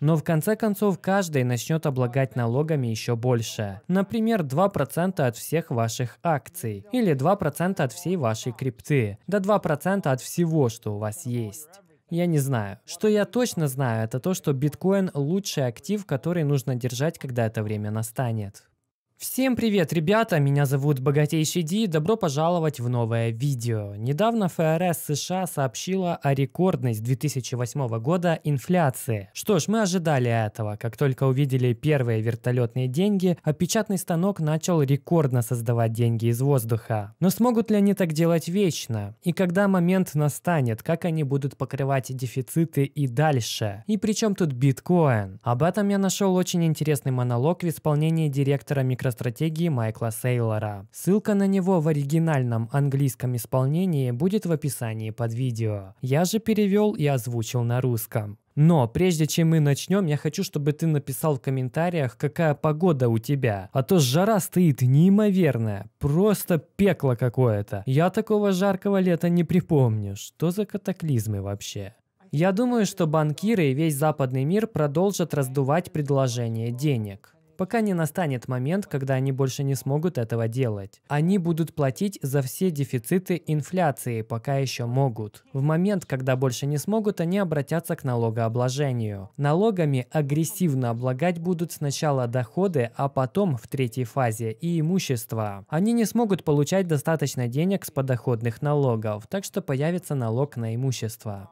Но в конце концов каждый начнет облагать налогами еще больше. Например, 2% от всех ваших акций или 2% от всей вашей крипты, да 2% от всего, что у вас есть. Я не знаю. Что я точно знаю, это то, что биткоин – лучший актив, который нужно держать, когда это время настанет. Всем привет, ребята! Меня зовут Богатейший Ди, добро пожаловать в новое видео. Недавно ФРС США сообщила о рекордной с 2008 года инфляции. Что ж, мы ожидали этого. Как только увидели первые вертолетные деньги, опечатный станок начал рекордно создавать деньги из воздуха. Но смогут ли они так делать вечно? И когда момент настанет, как они будут покрывать дефициты и дальше? И при чем тут биткоин? Об этом я нашел очень интересный монолог в исполнении директора микро. Стратегии Майкла Сейлора. Ссылка на него в оригинальном английском исполнении будет в описании под видео. Я же перевел и озвучил на русском. Но прежде чем мы начнем, я хочу, чтобы ты написал в комментариях, какая погода у тебя. А то жара стоит неимоверная, просто пекло какое-то. Я такого жаркого лета не припомню. Что за катаклизмы вообще? Я думаю, что банкиры и весь западный мир продолжат раздувать предложение денег пока не настанет момент, когда они больше не смогут этого делать. Они будут платить за все дефициты инфляции, пока еще могут. В момент, когда больше не смогут, они обратятся к налогообложению. Налогами агрессивно облагать будут сначала доходы, а потом в третьей фазе и имущество. Они не смогут получать достаточно денег с подоходных налогов, так что появится налог на имущество.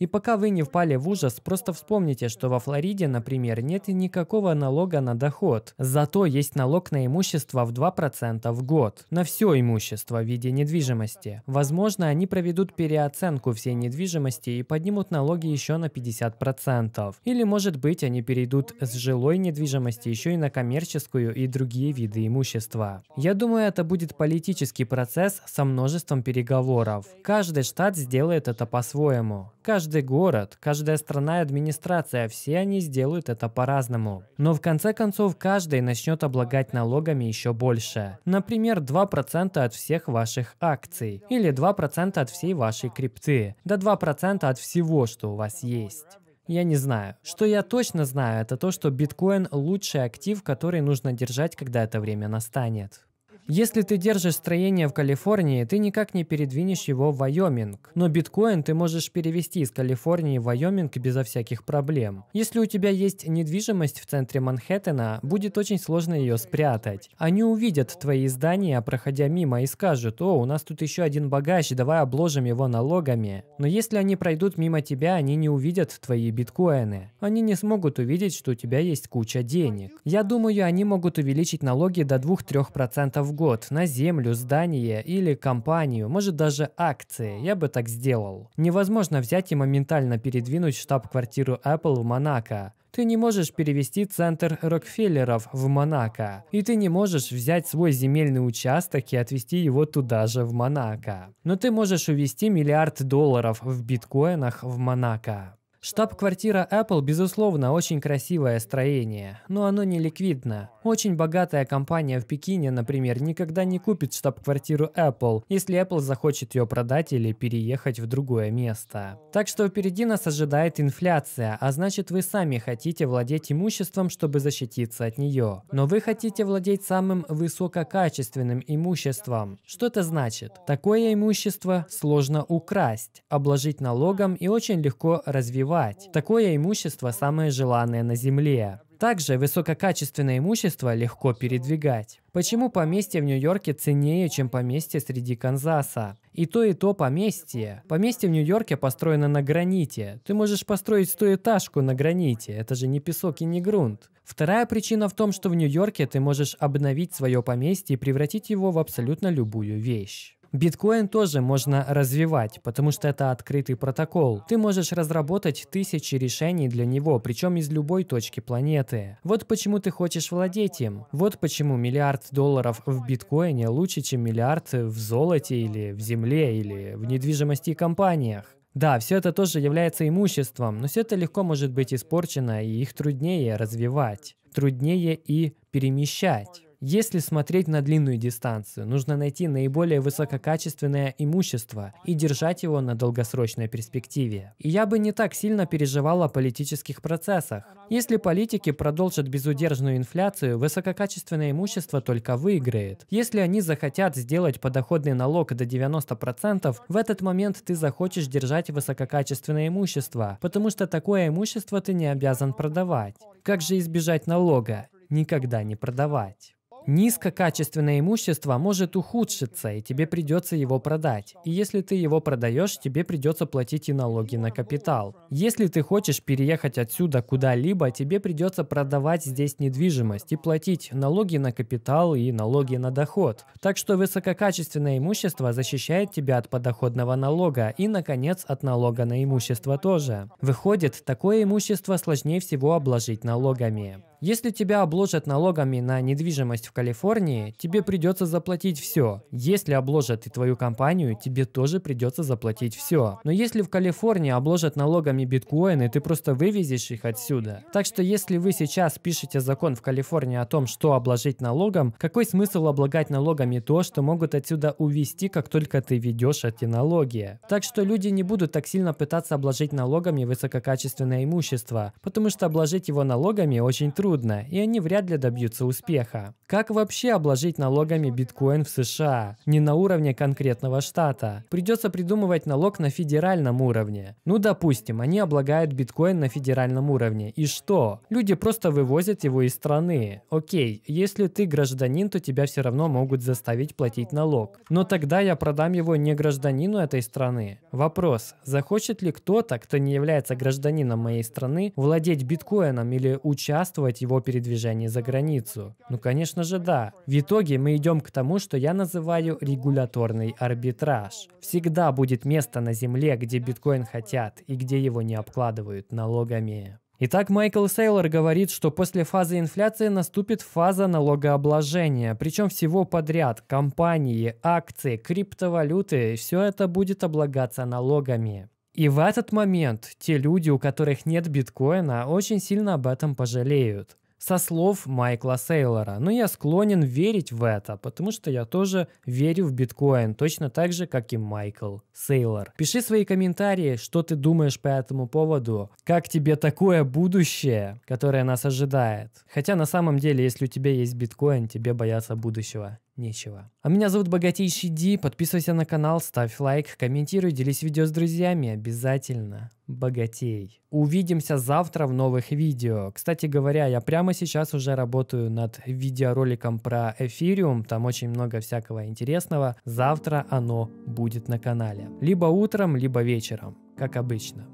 И пока вы не впали в ужас, просто вспомните, что во Флориде, например, нет никакого налога на доход. Зато есть налог на имущество в 2% в год. На все имущество в виде недвижимости. Возможно, они проведут переоценку всей недвижимости и поднимут налоги еще на 50%. Или, может быть, они перейдут с жилой недвижимости еще и на коммерческую и другие виды имущества. Я думаю, это будет политический процесс со множеством переговоров. Каждый штат сделает это по-своему. Каждый каждый город, каждая страна и администрация, все они сделают это по-разному. Но в конце концов каждый начнет облагать налогами еще больше. Например, 2% от всех ваших акций или 2% от всей вашей крипты, до да 2% от всего, что у вас есть. Я не знаю. Что я точно знаю, это то, что биткоин – лучший актив, который нужно держать, когда это время настанет. Если ты держишь строение в Калифорнии, ты никак не передвинешь его в Вайоминг. Но биткоин ты можешь перевести из Калифорнии в Вайоминг безо всяких проблем. Если у тебя есть недвижимость в центре Манхэттена, будет очень сложно ее спрятать. Они увидят твои здания, проходя мимо, и скажут, о, у нас тут еще один багаж, давай обложим его налогами. Но если они пройдут мимо тебя, они не увидят твои биткоины. Они не смогут увидеть, что у тебя есть куча денег. Я думаю, они могут увеличить налоги до 2-3% в год на землю, здание или компанию, может даже акции. Я бы так сделал. Невозможно взять и моментально передвинуть штаб-квартиру Apple в Монако. Ты не можешь перевести центр Рокфеллеров в Монако. И ты не можешь взять свой земельный участок и отвезти его туда же в Монако. Но ты можешь увести миллиард долларов в биткоинах в Монако. Штаб-квартира Apple, безусловно, очень красивое строение, но оно не ликвидно. Очень богатая компания в Пекине, например, никогда не купит штаб-квартиру Apple, если Apple захочет ее продать или переехать в другое место. Так что впереди нас ожидает инфляция, а значит вы сами хотите владеть имуществом, чтобы защититься от нее. Но вы хотите владеть самым высококачественным имуществом. Что это значит? Такое имущество сложно украсть, обложить налогом и очень легко развивать продавать. Такое имущество самое желанное на Земле. Также высококачественное имущество легко передвигать. Почему поместье в Нью-Йорке ценнее, чем поместье среди Канзаса? И то, и то поместье. Поместье в Нью-Йорке построено на граните. Ты можешь построить стоэтажку на граните. Это же не песок и не грунт. Вторая причина в том, что в Нью-Йорке ты можешь обновить свое поместье и превратить его в абсолютно любую вещь. Биткоин тоже можно развивать, потому что это открытый протокол. Ты можешь разработать тысячи решений для него, причем из любой точки планеты. Вот почему ты хочешь владеть им. Вот почему миллиард долларов в биткоине лучше, чем миллиард в золоте или в земле или в недвижимости и компаниях. Да, все это тоже является имуществом, но все это легко может быть испорчено, и их труднее развивать, труднее и перемещать. Если смотреть на длинную дистанцию, нужно найти наиболее высококачественное имущество и держать его на долгосрочной перспективе. И я бы не так сильно переживал о политических процессах. Если политики продолжат безудержную инфляцию, высококачественное имущество только выиграет. Если они захотят сделать подоходный налог до 90%, в этот момент ты захочешь держать высококачественное имущество, потому что такое имущество ты не обязан продавать. Как же избежать налога? Никогда не продавать. Низкокачественное имущество может ухудшиться, и тебе придется его продать. И если ты его продаешь, тебе придется платить и налоги на капитал. Если ты хочешь переехать отсюда куда-либо, тебе придется продавать здесь недвижимость и платить налоги на капитал и налоги на доход. Так что высококачественное имущество защищает тебя от подоходного налога и, наконец, от налога на имущество тоже. Выходит, такое имущество сложнее всего обложить налогами. Если тебя обложат налогами на недвижимость в Калифорнии, тебе придется заплатить все. Если обложат и твою компанию, тебе тоже придется заплатить все. Но если в Калифорнии обложат налогами биткоины, ты просто вывезешь их отсюда. Так что если вы сейчас пишете закон в Калифорнии о том, что обложить налогом, какой смысл облагать налогами то, что могут отсюда увезти, как только ты ведешь эти налоги? Так что люди не будут так сильно пытаться обложить налогами высококачественное имущество, потому что обложить его налогами очень трудно трудно, и они вряд ли добьются успеха. Как вообще обложить налогами биткоин в США? Не на уровне конкретного штата. Придется придумывать налог на федеральном уровне. Ну, допустим, они облагают биткоин на федеральном уровне. И что? Люди просто вывозят его из страны. Окей, если ты гражданин, то тебя все равно могут заставить платить налог. Но тогда я продам его не гражданину этой страны. Вопрос, захочет ли кто-то, кто не является гражданином моей страны, владеть биткоином или участвовать регулировать его передвижение за границу? Ну, конечно же, да. В итоге мы идем к тому, что я называю регуляторный арбитраж. Всегда будет место на Земле, где биткоин хотят и где его не обкладывают налогами. Итак, Майкл Сейлор говорит, что после фазы инфляции наступит фаза налогообложения, причем всего подряд – компании, акции, криптовалюты – все это будет облагаться налогами. И в этот момент те люди, у которых нет биткоина, очень сильно об этом пожалеют. Со слов Майкла Сейлора. Но «Ну, я склонен верить в это, потому что я тоже верю в биткоин, точно так же, как и Майкл Сейлор. Пиши свои комментарии, что ты думаешь по этому поводу. Как тебе такое будущее, которое нас ожидает? Хотя на самом деле, если у тебя есть биткоин, тебе бояться будущего нечего. А меня зовут Богатейший Ди, подписывайся на канал, ставь лайк, комментируй, делись видео с друзьями, обязательно богатей. Увидимся завтра в новых видео. Кстати говоря, я прямо сейчас уже работаю над видеороликом про эфириум, там очень много всякого интересного. Завтра оно будет на канале. Либо утром, либо вечером, как обычно.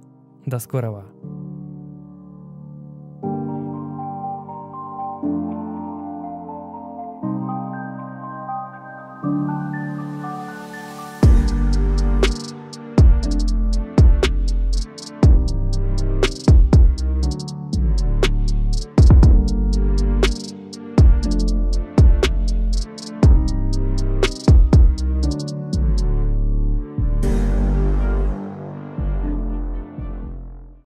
До скорого!